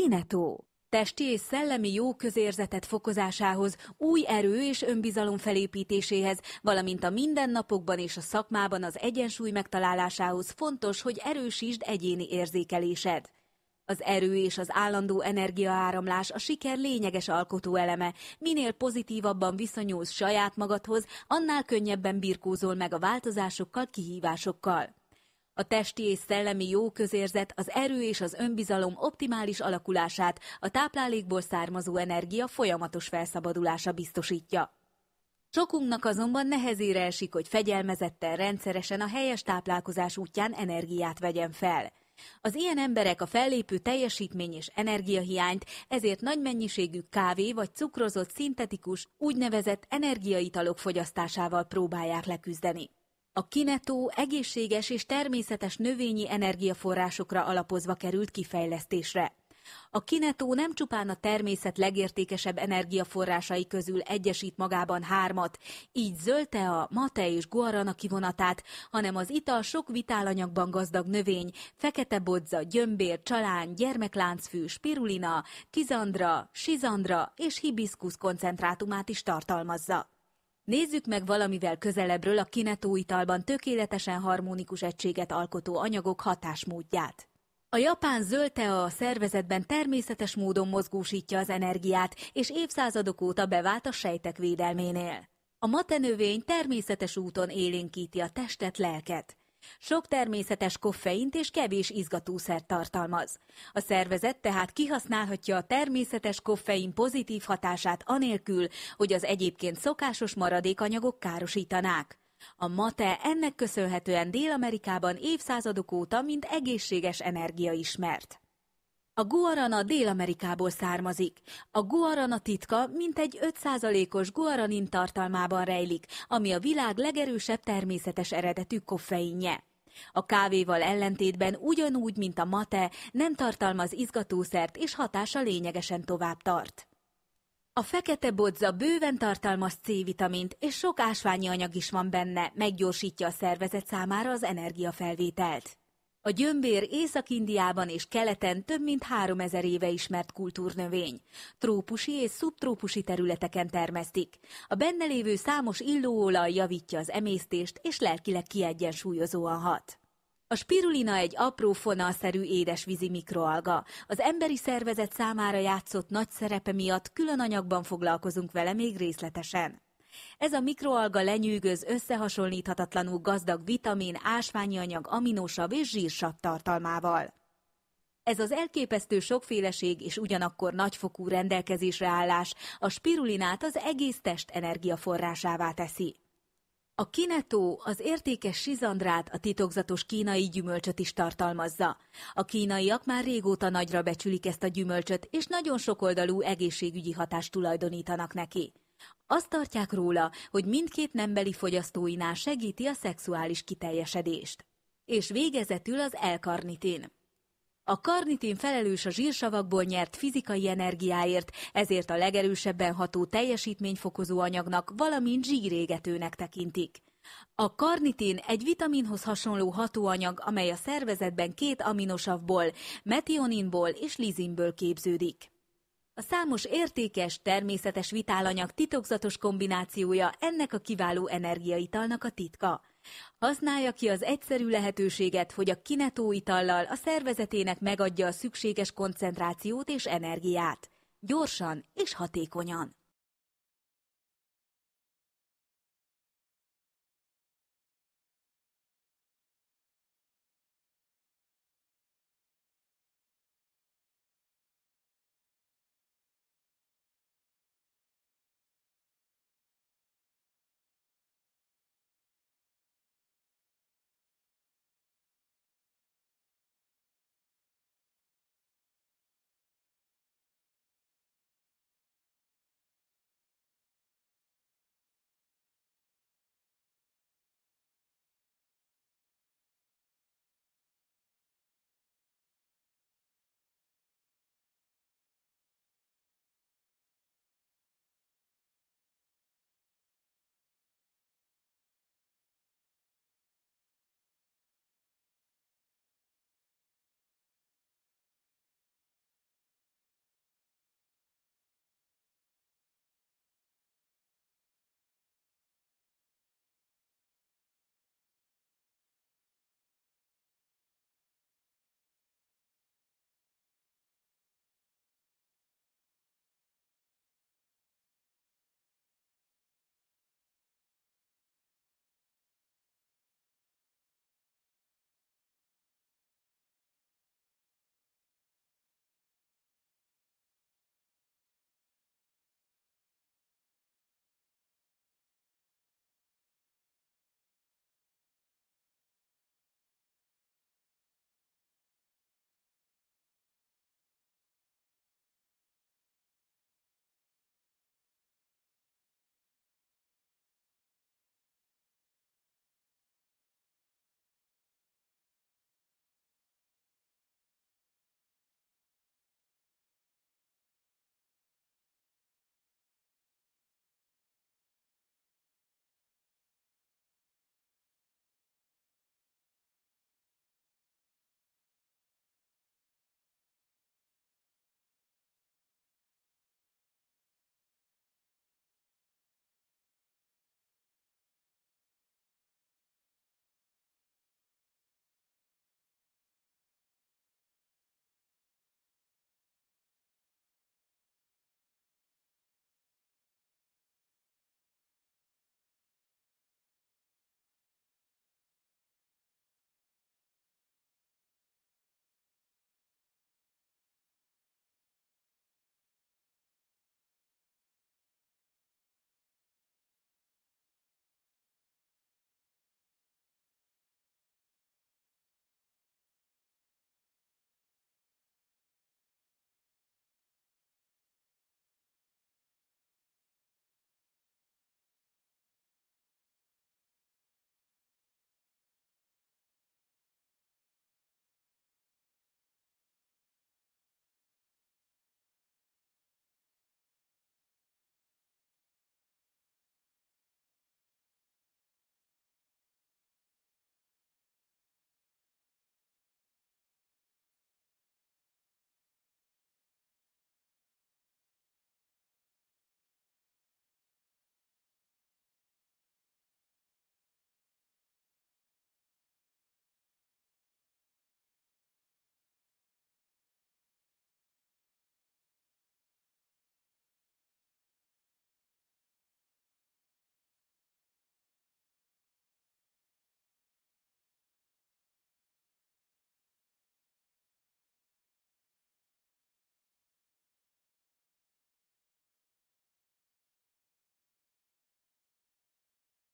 Kinetó. Testi és szellemi jó közérzetet fokozásához, új erő és önbizalom felépítéséhez, valamint a mindennapokban és a szakmában az egyensúly megtalálásához fontos, hogy erősítsd egyéni érzékelésed. Az erő és az állandó energiaáramlás a siker lényeges alkotóeleme. Minél pozitívabban viszonyulsz saját magadhoz, annál könnyebben birkózol meg a változásokkal, kihívásokkal. A testi és szellemi jó közérzet az erő és az önbizalom optimális alakulását a táplálékból származó energia folyamatos felszabadulása biztosítja. Sokunknak azonban nehezére esik, hogy fegyelmezetten, rendszeresen a helyes táplálkozás útján energiát vegyen fel. Az ilyen emberek a fellépő teljesítmény és energiahiányt ezért nagy mennyiségű kávé vagy cukrozott szintetikus, úgynevezett energiaitalok fogyasztásával próbálják leküzdeni. A kinetó egészséges és természetes növényi energiaforrásokra alapozva került kifejlesztésre. A kinetó nem csupán a természet legértékesebb energiaforrásai közül egyesít magában hármat, így zölte a mate és guarana kivonatát, hanem az ital sok vitálanyagban gazdag növény, fekete bodza, gyömbér, csalán, gyermekláncfű, spirulina, kizandra, sizandra és hibiszkusz koncentrátumát is tartalmazza. Nézzük meg valamivel közelebbről a kinetóitalban tökéletesen harmonikus egységet alkotó anyagok hatásmódját. A japán zöld tea a szervezetben természetes módon mozgósítja az energiát, és évszázadok óta bevált a sejtek védelménél. A matenövény természetes úton élénkíti a testet, lelket. Sok természetes koffeint és kevés izgatószert tartalmaz. A szervezet tehát kihasználhatja a természetes koffein pozitív hatását anélkül, hogy az egyébként szokásos maradékanyagok károsítanák. A mate ennek köszönhetően Dél-Amerikában évszázadok óta mint egészséges energia ismert. A guarana Dél-Amerikából származik. A guarana titka mintegy 5%-os guaranin tartalmában rejlik, ami a világ legerősebb természetes eredetű koffeinje. A kávéval ellentétben ugyanúgy, mint a mate, nem tartalmaz izgatószert és hatása lényegesen tovább tart. A fekete bodza bőven tartalmaz C-vitamint, és sok ásványi anyag is van benne, meggyorsítja a szervezet számára az energiafelvételt. A gyömbér Észak-Indiában és keleten több mint 3000 éve ismert kultúrnövény. Trópusi és szubtrópusi területeken termesztik. A benne lévő számos illóolaj javítja az emésztést és lelkileg kiegyensúlyozóan hat. A spirulina egy apró fonalszerű édesvízi mikroalga. Az emberi szervezet számára játszott nagy szerepe miatt külön anyagban foglalkozunk vele még részletesen. Ez a mikroalga lenyűgöz összehasonlíthatatlanul gazdag vitamin, ásványi anyag, aminosav és zsírsav tartalmával. Ez az elképesztő sokféleség és ugyanakkor nagyfokú rendelkezésre állás a spirulinát az egész test energiaforrásává teszi. A kinetó, az értékes sizandrát, a titokzatos kínai gyümölcsöt is tartalmazza. A kínaiak már régóta nagyra becsülik ezt a gyümölcsöt, és nagyon sokoldalú egészségügyi hatást tulajdonítanak neki. Azt tartják róla, hogy mindkét nembeli fogyasztóinál segíti a szexuális kiteljesedést. És végezetül az elkarnitin. A karnitin felelős a zsírsavakból nyert fizikai energiáért, ezért a legerősebben ható teljesítményfokozó anyagnak, valamint zsírégetőnek tekintik. A karnitin egy vitaminhoz hasonló hatóanyag, amely a szervezetben két aminosavból, metioninból és lizinből képződik. A számos értékes, természetes vitálanyag titokzatos kombinációja ennek a kiváló energiaitalnak a titka. Használja ki az egyszerű lehetőséget, hogy a kinetó itallal a szervezetének megadja a szükséges koncentrációt és energiát. Gyorsan és hatékonyan.